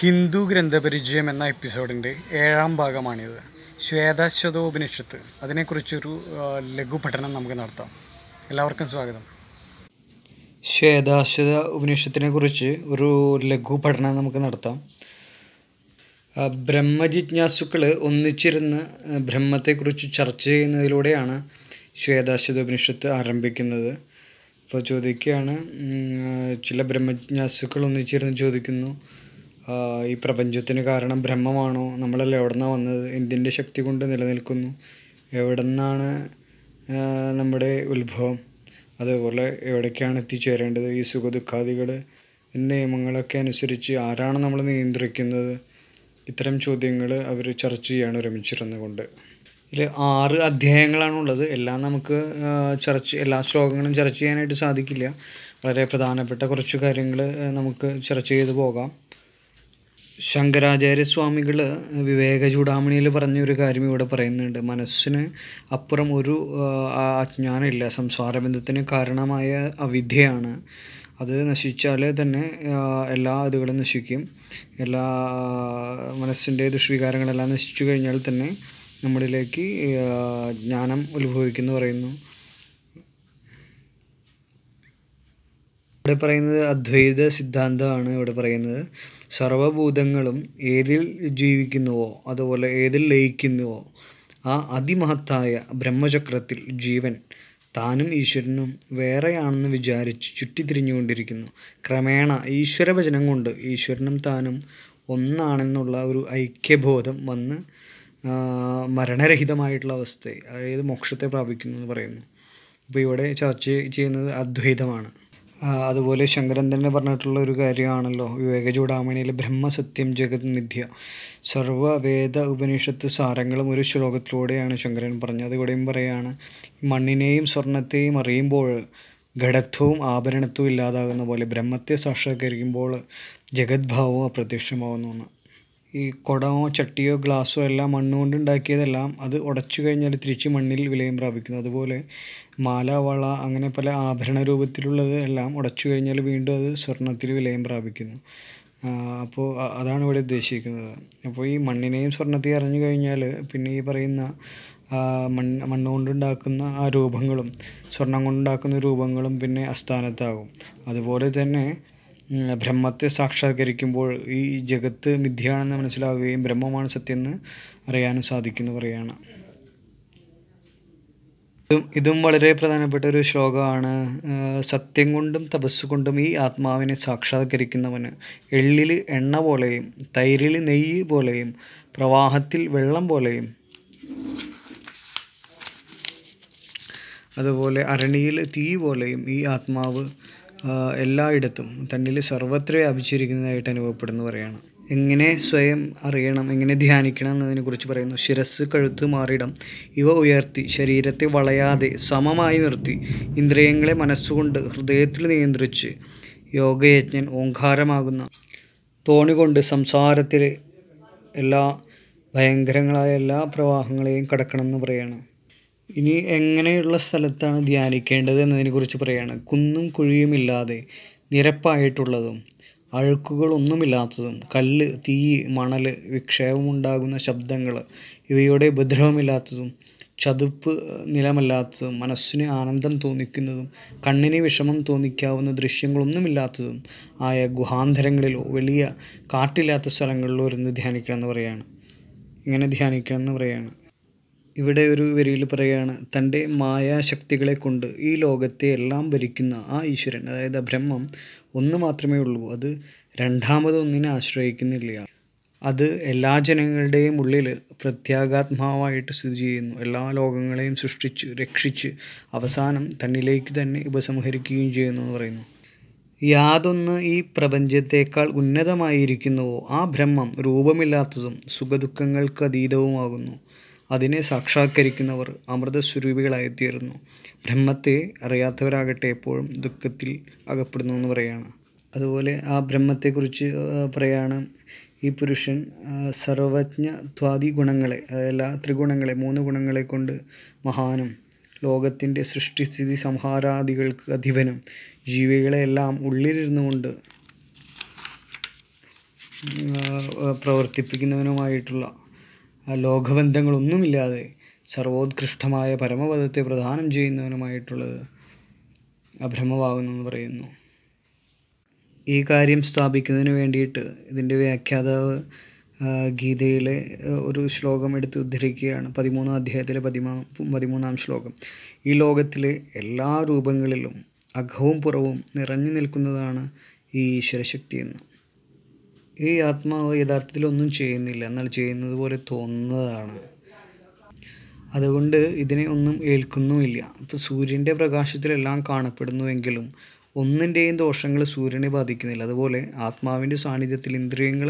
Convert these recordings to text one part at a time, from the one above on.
ഹിന്ദു ഗ്രന്ഥപരിചയം എന്ന എപ്പിസോഡിൻ്റെ ഏഴാം ഭാഗമാണിത് ശ്വേതാശ്വതോപനിഷത്ത് അതിനെക്കുറിച്ചൊരു ലഘു പഠനം നമുക്ക് നടത്താം എല്ലാവർക്കും സ്വാഗതം ശ്വേതാശ്വത ഉപനിഷത്തിനെ കുറിച്ച് ഒരു ലഘു പഠനം നമുക്ക് നടത്താം ബ്രഹ്മജിജ്ഞാസുക്കൾ ഒന്നിച്ചിരുന്ന് ബ്രഹ്മത്തെക്കുറിച്ച് ചർച്ച ചെയ്യുന്നതിലൂടെയാണ് ശ്വേതാശ്വത ഉപനിഷത്ത് ആരംഭിക്കുന്നത് ഇപ്പോൾ ചോദിക്കുകയാണ് ചില ബ്രഹ്മജിജ്ഞാസുക്കൾ ഒന്നിച്ചിരുന്ന് ചോദിക്കുന്നു ഈ പ്രപഞ്ചത്തിന് കാരണം ബ്രഹ്മമാണോ നമ്മളല്ല എവിടെ നിന്നാണ് വന്നത് എന്തിൻ്റെ ശക്തി കൊണ്ട് നിലനിൽക്കുന്നു എവിടെ നിന്നാണ് നമ്മുടെ ഉത്ഭവം അതേപോലെ എവിടേക്കാണ് എത്തിച്ചേരേണ്ടത് ഈ സുഖദുഃഖാദികൾ നിയമങ്ങളൊക്കെ അനുസരിച്ച് ആരാണ് നമ്മൾ നിയന്ത്രിക്കുന്നത് ഇത്തരം ചോദ്യങ്ങൾ അവർ ചർച്ച ചെയ്യാൻ ഒരുമിച്ചിരുന്നുകൊണ്ട് ഇതിൽ ആറ് അധ്യായങ്ങളാണുള്ളത് എല്ലാം നമുക്ക് ചർച്ച എല്ലാ ശ്ലോകങ്ങളും ചർച്ച ചെയ്യാനായിട്ട് സാധിക്കില്ല വളരെ പ്രധാനപ്പെട്ട കുറച്ച് കാര്യങ്ങൾ നമുക്ക് ചർച്ച ചെയ്ത് പോകാം ശങ്കരാചാര്യ സ്വാമികൾ വിവേക ചൂടാമണിയിൽ പറഞ്ഞൊരു കാര്യം ഇവിടെ പറയുന്നുണ്ട് മനസ്സിന് അപ്പുറം ഒരു അജ്ഞാനമില്ല സംസാരബന്ധത്തിന് കാരണമായ അവിദ്യയാണ് അത് നശിച്ചാൽ തന്നെ എല്ലാ ഇതുകളും നശിക്കും എല്ലാ മനസ്സിൻ്റെ ദുഷ്വികാരങ്ങളെല്ലാം നശിച്ചു കഴിഞ്ഞാൽ തന്നെ നമ്മളിലേക്ക് ജ്ഞാനം ഉത്ഭവിക്കുന്നു പറയുന്നു ഇവിടെ പറയുന്നത് അദ്വൈത സിദ്ധാന്തമാണ് ഇവിടെ പറയുന്നത് സർവഭൂതങ്ങളും ഏതിൽ ജീവിക്കുന്നുവോ അതുപോലെ ഏതിൽ ലയിക്കുന്നുവോ ആ അതിമഹത്തായ ബ്രഹ്മചക്രത്തിൽ ജീവൻ താനും ഈശ്വരനും വേറെയാണെന്ന് വിചാരിച്ച് ചുറ്റിത്തിരിഞ്ഞുകൊണ്ടിരിക്കുന്നു ക്രമേണ ഈശ്വരവചനം കൊണ്ട് ഈശ്വരനും താനും ഒന്നാണെന്നുള്ള ഒരു ഐക്യബോധം വന്ന് മരണരഹിതമായിട്ടുള്ള അവസ്ഥയെ അതായത് മോക്ഷത്തെ പ്രാപിക്കുന്നു എന്ന് പറയുന്നു അപ്പോൾ ഇവിടെ ചർച്ച ചെയ്യുന്നത് അദ്വൈതമാണ് അതുപോലെ ശങ്കരൻ തന്നെ പറഞ്ഞിട്ടുള്ള ഒരു കാര്യമാണല്ലോ വിവേക ചൂടാമണിയിൽ ബ്രഹ്മസത്യം ജഗത് നിധ്യ സർവവേദ ഉപനിഷത്ത് സാരങ്ങളും ഒരു ശ്ലോകത്തിലൂടെയാണ് ശങ്കരൻ പറഞ്ഞത് ഇവിടെയും പറയുകയാണ് മണ്ണിനെയും സ്വർണത്തെയും അറിയുമ്പോൾ ഘടത്വവും ആഭരണത്വവും ഇല്ലാതാകുന്ന പോലെ ബ്രഹ്മത്തെ സാക്ഷാത്കരിക്കുമ്പോൾ ജഗത്ഭാവവും അപ്രത്യക്ഷമാകുന്നു എന്ന് ഈ കുടമോ ചട്ടിയോ ഗ്ലാസ്സോ എല്ലാം മണ്ണുകൊണ്ട് ഉണ്ടാക്കിയതെല്ലാം അത് ഉടച്ചു കഴിഞ്ഞാൽ തിരിച്ച് മണ്ണിൽ വിലയം പ്രാപിക്കുന്നു അതുപോലെ മാല വള അങ്ങനെ പല ആഭരണ രൂപത്തിലുള്ളത് എല്ലാം ഉടച്ചു കഴിഞ്ഞാൽ വീണ്ടും അത് സ്വർണ്ണത്തിൽ വിലയം പ്രാപിക്കുന്നു അപ്പോൾ അതാണ് ഇവിടെ ഉദ്ദേശിക്കുന്നത് അപ്പോൾ ഈ മണ്ണിനെയും സ്വർണത്തെയും അറിഞ്ഞു കഴിഞ്ഞാൽ പിന്നെ ഈ പറയുന്ന മണ്ണ് മണ്ണുകൊണ്ടുണ്ടാക്കുന്ന ആ രൂപങ്ങളും സ്വർണം കൊണ്ടുണ്ടാക്കുന്ന രൂപങ്ങളും പിന്നെ അസ്ഥാനത്താകും അതുപോലെ തന്നെ ബ്രഹ്മത്തെ സാക്ഷാത്കരിക്കുമ്പോൾ ഈ ജഗത്ത് മിഥ്യയാണെന്ന് മനസ്സിലാവുകയും ബ്രഹ്മമാണ് സത്യമെന്ന് അറിയാനും സാധിക്കുന്നു പറയുകയാണ് ഇതും ഇതും വളരെ പ്രധാനപ്പെട്ട ഒരു ശ്ലോകമാണ് സത്യം കൊണ്ടും തപസ് കൊണ്ടും ഈ ആത്മാവിനെ സാക്ഷാത്കരിക്കുന്നവന് എള്ളിൽ എണ്ണ പോലെയും തൈരിൽ നെയ്യ് പോലെയും പ്രവാഹത്തിൽ വെള്ളം പോലെയും അതുപോലെ അരണിയിൽ തീ പോലെയും ഈ ആത്മാവ് എല്ലായിടത്തും തന്നിൽ സർവത്ര വ്യാപിച്ചിരിക്കുന്നതായിട്ട് അനുഭവപ്പെടുന്നു പറയുകയാണ് എങ്ങനെ സ്വയം അറിയണം എങ്ങനെ ധ്യാനിക്കണം എന്നതിനെക്കുറിച്ച് പറയുന്നു ശിരസ് കഴുത്ത് മാറിയിടം ഇവ ഉയർത്തി ശരീരത്തെ വളയാതെ സമമായി നിർത്തി ഇന്ദ്രിയങ്ങളെ മനസ്സുകൊണ്ട് ഹൃദയത്തിൽ നിയന്ത്രിച്ച് യോഗയജ്ഞൻ ഓങ്കാരമാകുന്ന തോണികൊണ്ട് സംസാരത്തിലെ എല്ലാ ഭയങ്കരങ്ങളായ എല്ലാ പ്രവാഹങ്ങളെയും കടക്കണം എന്ന് പറയുകയാണ് ഇനി എങ്ങനെയുള്ള സ്ഥലത്താണ് ധ്യാനിക്കേണ്ടത് എന്നതിനെക്കുറിച്ച് പറയുകയാണ് കുന്നും കുഴിയുമില്ലാതെ നിരപ്പായിട്ടുള്ളതും അഴുക്കുകളൊന്നുമില്ലാത്തതും കല്ല് തീ മണൽ വിക്ഷേപമുണ്ടാകുന്ന ശബ്ദങ്ങൾ ഇവയുടെ ഉപദ്രവമില്ലാത്തതും ചതുപ്പ് നിലമല്ലാത്തതും മനസ്സിന് ആനന്ദം തോന്നിക്കുന്നതും കണ്ണിന് വിഷമം തോന്നിക്കാവുന്ന ദൃശ്യങ്ങളൊന്നുമില്ലാത്തതും ആയ ഗുഹാന്തരങ്ങളിലോ വലിയ കാട്ടില്ലാത്ത സ്ഥലങ്ങളിലോ ഇരുന്ന് ധ്യാനിക്കണം എന്ന് പറയുകയാണ് ഇങ്ങനെ ധ്യാനിക്കണം എന്ന് പറയുകയാണ് ഇവിടെ ഒരു വരിയിൽ പറയുകയാണ് തൻ്റെ മായാശക്തികളെ കൊണ്ട് ഈ ലോകത്തെ എല്ലാം ഭരിക്കുന്ന ആ ഈശ്വരൻ അതായത് ബ്രഹ്മം ഒന്ന് മാത്രമേ ഉള്ളൂ അത് രണ്ടാമതൊന്നിനെ ആശ്രയിക്കുന്നില്ല അത് എല്ലാ ജനങ്ങളുടെയും ഉള്ളിൽ പ്രത്യാഗാത്മാവായിട്ട് സ്ഥിതി ചെയ്യുന്നു എല്ലാ ലോകങ്ങളെയും സൃഷ്ടിച്ച് രക്ഷിച്ച് അവസാനം തന്നിലേക്ക് തന്നെ ഉപസംഹരിക്കുകയും ചെയ്യുന്നു എന്ന് പറയുന്നു യാതൊന്ന് ഈ പ്രപഞ്ചത്തേക്കാൾ ഉന്നതമായിരിക്കുന്നുവോ ആ ബ്രഹ്മം രൂപമില്ലാത്തതും സുഖദുഃഖങ്ങൾക്ക് അതീതവുമാകുന്നു അതിനെ സാക്ഷാത്കരിക്കുന്നവർ അമൃതസ്വരൂപികളായിത്തീരുന്നു ബ്രഹ്മത്തെ അറിയാത്തവരാകട്ടെ എപ്പോഴും ദുഃഖത്തിൽ അകപ്പെടുന്നു എന്ന് പറയുകയാണ് അതുപോലെ ആ ബ്രഹ്മത്തെക്കുറിച്ച് പറയുകയാണ് ഈ പുരുഷൻ സർവജ്ഞ ത്വാദി ഗുണങ്ങളെ എല്ലാ ത്രിഗുണങ്ങളെ മൂന്ന് ഗുണങ്ങളെ കൊണ്ട് മഹാനും ലോകത്തിൻ്റെ സൃഷ്ടിസ്ഥിതി സംഹാരാദികൾക്ക് അധിപനും ജീവികളെല്ലാം ഉള്ളിലിരുന്നു കൊണ്ട് പ്രവർത്തിപ്പിക്കുന്നവനുമായിട്ടുള്ള ലോകബന്ധങ്ങളൊന്നുമില്ലാതെ സർവോത്കൃഷ്ടമായ പരമപദത്തെ പ്രദാനം ചെയ്യുന്നവനുമായിട്ടുള്ളത് അഭ്രമമാകുന്നു എന്ന് പറയുന്നു ഈ കാര്യം സ്ഥാപിക്കുന്നതിന് വേണ്ടിയിട്ട് ഇതിൻ്റെ വ്യാഖ്യാതാവ് ഗീതയിലെ ഒരു ശ്ലോകം എടുത്ത് ഉദ്ധരിക്കുകയാണ് പതിമൂന്നാം അധ്യായത്തിലെ പതിമൂ പതിമൂന്നാം ശ്ലോകം ഈ ലോകത്തിലെ എല്ലാ രൂപങ്ങളിലും അഘവും പുറവും നിറഞ്ഞു നിൽക്കുന്നതാണ് ഈ ഈശ്വരശക്തി എന്ന് ഈ ആത്മാവ് യഥാർത്ഥത്തിൽ ഒന്നും ചെയ്യുന്നില്ല എന്നാൽ ചെയ്യുന്നത് പോലെ തോന്നുന്നതാണ് അതുകൊണ്ട് ഇതിനെ ഒന്നും ഏൽക്കുന്നുമില്ല ഇപ്പോൾ സൂര്യൻ്റെ പ്രകാശത്തിലെല്ലാം കാണപ്പെടുന്നുവെങ്കിലും ഒന്നിൻ്റെയും ദോഷങ്ങൾ സൂര്യനെ ബാധിക്കുന്നില്ല അതുപോലെ ആത്മാവിൻ്റെ സാന്നിധ്യത്തിൽ ഇന്ദ്രിയങ്ങൾ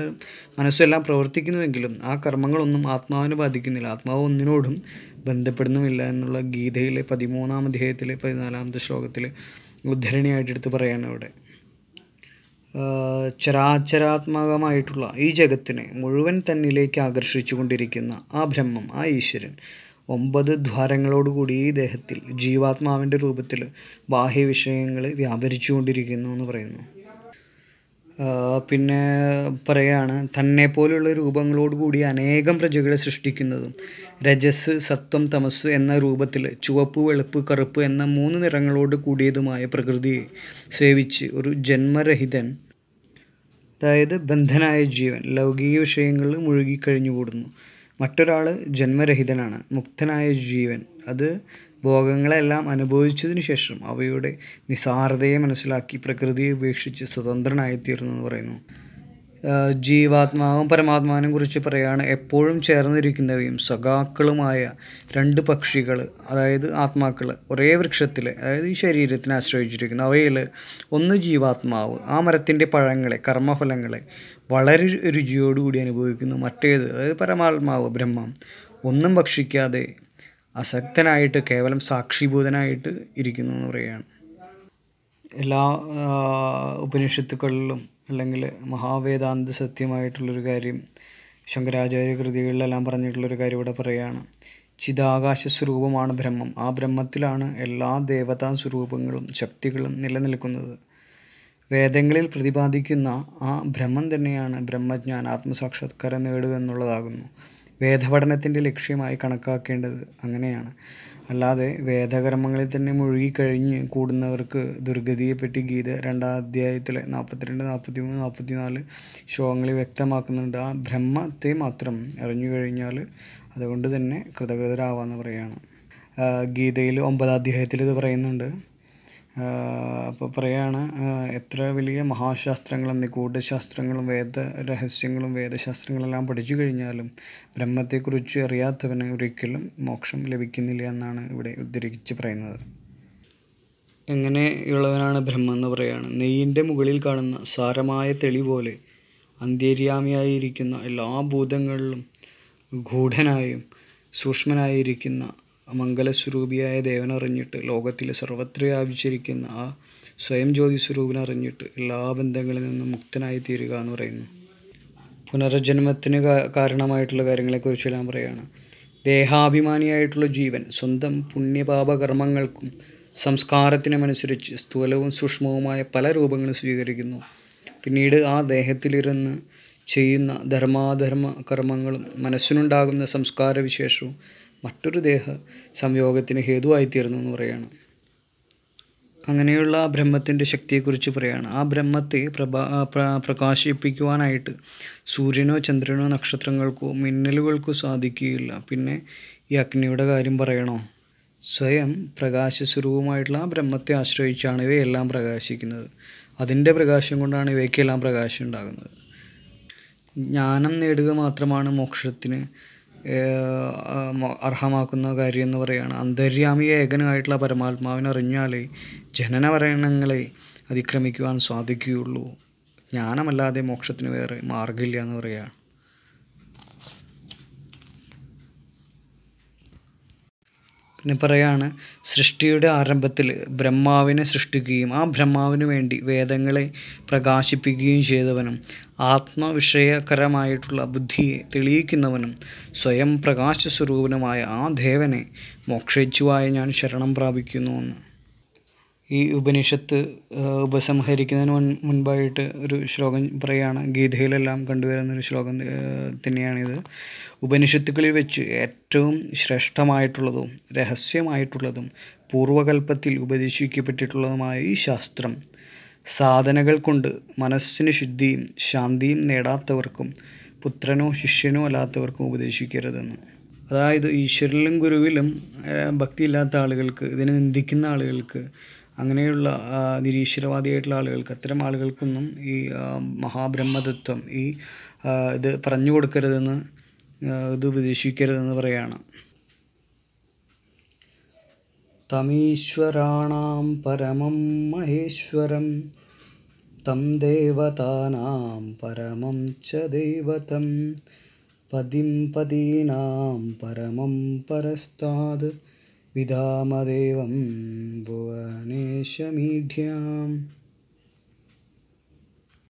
മനസ്സെല്ലാം പ്രവർത്തിക്കുന്നുവെങ്കിലും ആ കർമ്മങ്ങളൊന്നും ആത്മാവിനെ ബാധിക്കുന്നില്ല ആത്മാവ് ഒന്നിനോടും ബന്ധപ്പെടുന്നുമില്ല എന്നുള്ള ഗീതയിലെ പതിമൂന്നാം അധ്യായത്തിലെ പതിനാലാമത്തെ ശ്ലോകത്തിൽ ഉദ്ധരണിയായിട്ടെടുത്ത് പറയാണ് ഇവിടെ ചരാചരാത്മകമായിട്ടുള്ള ഈ ജഗത്തിനെ മുഴുവൻ തന്നിലേക്ക് ആകർഷിച്ചു കൊണ്ടിരിക്കുന്ന ആ ബ്രഹ്മം ആ ഈശ്വരൻ ഒമ്പത് ദ്വാരങ്ങളോടുകൂടി ഈ ദേഹത്തിൽ ജീവാത്മാവിൻ്റെ രൂപത്തിൽ ബാഹ്യ വിഷയങ്ങൾ വ്യാപരിച്ചു കൊണ്ടിരിക്കുന്നു എന്ന് പറയുന്നു പിന്നെ പറയുകയാണ് തന്നെ പോലുള്ള രൂപങ്ങളോടുകൂടി അനേകം പ്രജകളെ സൃഷ്ടിക്കുന്നതും രജസ് സത്വം തമസ് എന്ന രൂപത്തിൽ ചുവപ്പ് വെളുപ്പ് കറുപ്പ് എന്ന മൂന്ന് നിറങ്ങളോട് കൂടിയതുമായ പ്രകൃതിയെ സേവിച്ച് ഒരു ജന്മരഹിതൻ അതായത് ബന്ധനായ ജീവൻ ലൗകിക വിഷയങ്ങളിൽ മുഴുകി കഴിഞ്ഞുകൂടുന്നു മറ്റൊരാൾ ജന്മരഹിതനാണ് മുക്തനായ ജീവൻ അത് ഭോഗങ്ങളെല്ലാം അനുഭവിച്ചതിന് ശേഷം അവയുടെ നിസാരതയെ മനസ്സിലാക്കി പ്രകൃതിയെ ഉപേക്ഷിച്ച് സ്വതന്ത്രനായിത്തീർന്നു എന്ന് പറയുന്നു ജീവാത്മാവും പരമാത്മാവിനെ കുറിച്ച് പറയുകയാണ് എപ്പോഴും ചേർന്നിരിക്കുന്നവയും സഖാക്കളുമായ രണ്ട് പക്ഷികൾ അതായത് ആത്മാക്കൾ ഒരേ വൃക്ഷത്തിൽ അതായത് ഈ ശരീരത്തിനെ ആശ്രയിച്ചിരിക്കുന്നു അവയിൽ ഒന്ന് ജീവാത്മാവ് ആ മരത്തിൻ്റെ പഴങ്ങളെ കർമ്മഫലങ്ങളെ വളരെ രുചിയോടുകൂടി അനുഭവിക്കുന്നു മറ്റേത് അതായത് പരമാത്മാവ് ബ്രഹ്മം ഒന്നും ഭക്ഷിക്കാതെ അസക്തനായിട്ട് കേവലം സാക്ഷിഭൂതനായിട്ട് ഇരിക്കുന്നു എന്ന് പറയുകയാണ് എല്ലാ ഉപനിഷത്തുക്കളിലും അല്ലെങ്കിൽ മഹാവേദാന്ത സത്യമായിട്ടുള്ളൊരു കാര്യം ശങ്കരാചാര്യ കൃതികളിലെല്ലാം പറഞ്ഞിട്ടുള്ളൊരു കാര്യം ഇവിടെ പറയുകയാണ് ചിതാകാശ സ്വരൂപമാണ് ബ്രഹ്മം ആ ബ്രഹ്മത്തിലാണ് എല്ലാ ദേവതാ സ്വരൂപങ്ങളും ശക്തികളും നിലനിൽക്കുന്നത് വേദങ്ങളിൽ പ്രതിപാദിക്കുന്ന ആ ബ്രഹ്മം തന്നെയാണ് ബ്രഹ്മജ്ഞാന ആത്മസാക്ഷാത്കാരം നേടുക എന്നുള്ളതാകുന്നു വേദപഠനത്തിൻ്റെ ലക്ഷ്യമായി കണക്കാക്കേണ്ടത് അങ്ങനെയാണ് അല്ലാതെ വേദകർമ്മങ്ങളിൽ തന്നെ മുഴുകിക്കഴിഞ്ഞ് കൂടുന്നവർക്ക് ദുർഗതിയെപ്പറ്റി ഗീത രണ്ടാം അധ്യായത്തിലെ നാൽപ്പത്തിരണ്ട് നാൽപ്പത്തി മൂന്ന് നാല് ശ്ലോകങ്ങളിൽ വ്യക്തമാക്കുന്നുണ്ട് ആ ബ്രഹ്മത്തെ മാത്രം അറിഞ്ഞു കഴിഞ്ഞാൽ അതുകൊണ്ട് തന്നെ കൃതകൃതരാവാന്ന് പറയുകയാണ് ഗീതയിൽ ഒമ്പതാം അധ്യായത്തിൽ ഇത് പറയുന്നുണ്ട് അപ്പോൾ പറയുകയാണ് എത്ര വലിയ മഹാശാസ്ത്രങ്ങളും നിഗൂഢശാസ്ത്രങ്ങളും വേദ രഹസ്യങ്ങളും വേദശാസ്ത്രങ്ങളെല്ലാം പഠിച്ചു കഴിഞ്ഞാലും ബ്രഹ്മത്തെക്കുറിച്ച് അറിയാത്തവന് ഒരിക്കലും മോക്ഷം ലഭിക്കുന്നില്ല എന്നാണ് ഇവിടെ ഉദ്ധരിച്ച് പറയുന്നത് എങ്ങനെയുള്ളവനാണ് ബ്രഹ്മം എന്ന് പറയുകയാണ് നെയ്യിൻ്റെ മുകളിൽ കാണുന്ന സാരമായ തെളി പോലെ അന്തേര്യാമിയായിരിക്കുന്ന എല്ലാ ഭൂതങ്ങളിലും ഗൂഢനായും സൂക്ഷ്മനായിരിക്കുന്ന മംഗലസ്വരൂപിയായ ദേവനറിഞ്ഞിട്ട് ലോകത്തിലെ സർവത്ര വ്യാപിച്ചിരിക്കുന്ന ആ സ്വയം ജ്യോതി സ്വരൂപിനറിഞ്ഞിട്ട് എല്ലാ ബന്ധങ്ങളിൽ നിന്നും മുക്തനായി തീരുക എന്ന് പറയുന്നു പുനർജന്മത്തിന് കാരണമായിട്ടുള്ള കാര്യങ്ങളെക്കുറിച്ച് ഞാൻ പറയുകയാണ് ദേഹാഭിമാനിയായിട്ടുള്ള ജീവൻ സ്വന്തം പുണ്യപാപ കർമ്മങ്ങൾക്കും സംസ്കാരത്തിനുമനുസരിച്ച് സ്ഥൂലവും സൂക്ഷ്മവുമായ പല രൂപങ്ങളും സ്വീകരിക്കുന്നു പിന്നീട് ആ ദേഹത്തിലിരുന്ന് ചെയ്യുന്ന ധർമാധർമ്മ കർമ്മങ്ങളും മനസ്സിനുണ്ടാകുന്ന സംസ്കാരവിശേഷവും മറ്റൊരു ദേഹ സംയോഗത്തിന് ഹേതുവായിത്തീരുന്നു എന്ന് പറയുകയാണ് അങ്ങനെയുള്ള ബ്രഹ്മത്തിൻ്റെ ശക്തിയെക്കുറിച്ച് പറയുകയാണ് ആ ബ്രഹ്മത്തെ പ്രഭാ പ്രകാശിപ്പിക്കുവാനായിട്ട് സൂര്യനോ ചന്ദ്രനോ നക്ഷത്രങ്ങൾക്കോ മിന്നലുകൾക്കോ സാധിക്കുകയില്ല പിന്നെ ഈ അഗ്നിയുടെ കാര്യം പറയണോ സ്വയം പ്രകാശസ്വരൂപമായിട്ടുള്ള ആ ബ്രഹ്മത്തെ ആശ്രയിച്ചാണ് ഇവയെല്ലാം പ്രകാശിക്കുന്നത് അതിൻ്റെ പ്രകാശം കൊണ്ടാണ് ഇവയ്ക്കെല്ലാം പ്രകാശം ഉണ്ടാകുന്നത് ജ്ഞാനം നേടുക മാത്രമാണ് മോക്ഷത്തിന് അർഹമാക്കുന്ന കാര്യം എന്ന് പറയുകയാണ് അന്തര്യാമി ഏകനായിട്ടുള്ള പരമാത്മാവിനെ അറിഞ്ഞാലേ ജനനമരണങ്ങളെ അതിക്രമിക്കുവാൻ സാധിക്കുകയുള്ളൂ ജ്ഞാനമല്ലാതെ മോക്ഷത്തിന് വേറെ മാർഗമില്ല എന്ന് പറയുക പിന്നെ പറയാണ് സൃഷ്ടിയുടെ ആരംഭത്തിൽ ബ്രഹ്മാവിനെ സൃഷ്ടിക്കുകയും ആ ബ്രഹ്മാവിന് വേണ്ടി വേദങ്ങളെ പ്രകാശിപ്പിക്കുകയും ചെയ്തവനും ആത്മവിഷയകരമായിട്ടുള്ള ബുദ്ധിയെ തെളിയിക്കുന്നവനും സ്വയം പ്രകാശ സ്വരൂപനുമായ ആ ദേവനെ മോക്ഷിച്ചുവായി ഞാൻ ശരണം പ്രാപിക്കുന്നു എന്ന് ഈ ഉപനിഷത്ത് ഉപസംഹരിക്കുന്നതിന് മുൻ മുൻപായിട്ട് ഒരു ശ്ലോകം പറയുകയാണ് ഗീതയിലെല്ലാം കണ്ടുവരുന്ന ഒരു ശ്ലോകം തന്നെയാണിത് ഉപനിഷത്തുക്കളിൽ വെച്ച് ഏറ്റവും ശ്രേഷ്ഠമായിട്ടുള്ളതും രഹസ്യമായിട്ടുള്ളതും പൂർവകൽപ്പത്തിൽ ഉപദേശിക്കപ്പെട്ടിട്ടുള്ളതുമായ ഈ ശാസ്ത്രം സാധനകൾ കൊണ്ട് മനസ്സിന് ശുദ്ധിയും ശാന്തിയും നേടാത്തവർക്കും പുത്രനോ ശിഷ്യനോ അല്ലാത്തവർക്കും ഉപദേശിക്കരുതെന്ന് അതായത് ഈശ്വരനിലും ഗുരുവിലും ഭക്തിയില്ലാത്ത ആളുകൾക്ക് ഇതിനെ നിന്ദിക്കുന്ന ആളുകൾക്ക് അങ്ങനെയുള്ള നിരീശ്വരവാദിയായിട്ടുള്ള ആളുകൾക്ക് അത്തരം ആളുകൾക്കൊന്നും ഈ മഹാബ്രഹ്മതത്വം ഈ ഇത് പറഞ്ഞു കൊടുക്കരുതെന്ന് ഇത് ഉപദേശിക്കരുതെന്ന് പറയുകയാണ് तमीश्वराणां परमं महेश्वरं तं देवतानां परमं च देवतं पदीं पदीनां परमं परस्ताद् विधामदेवं भुवनेशमीढ्याम्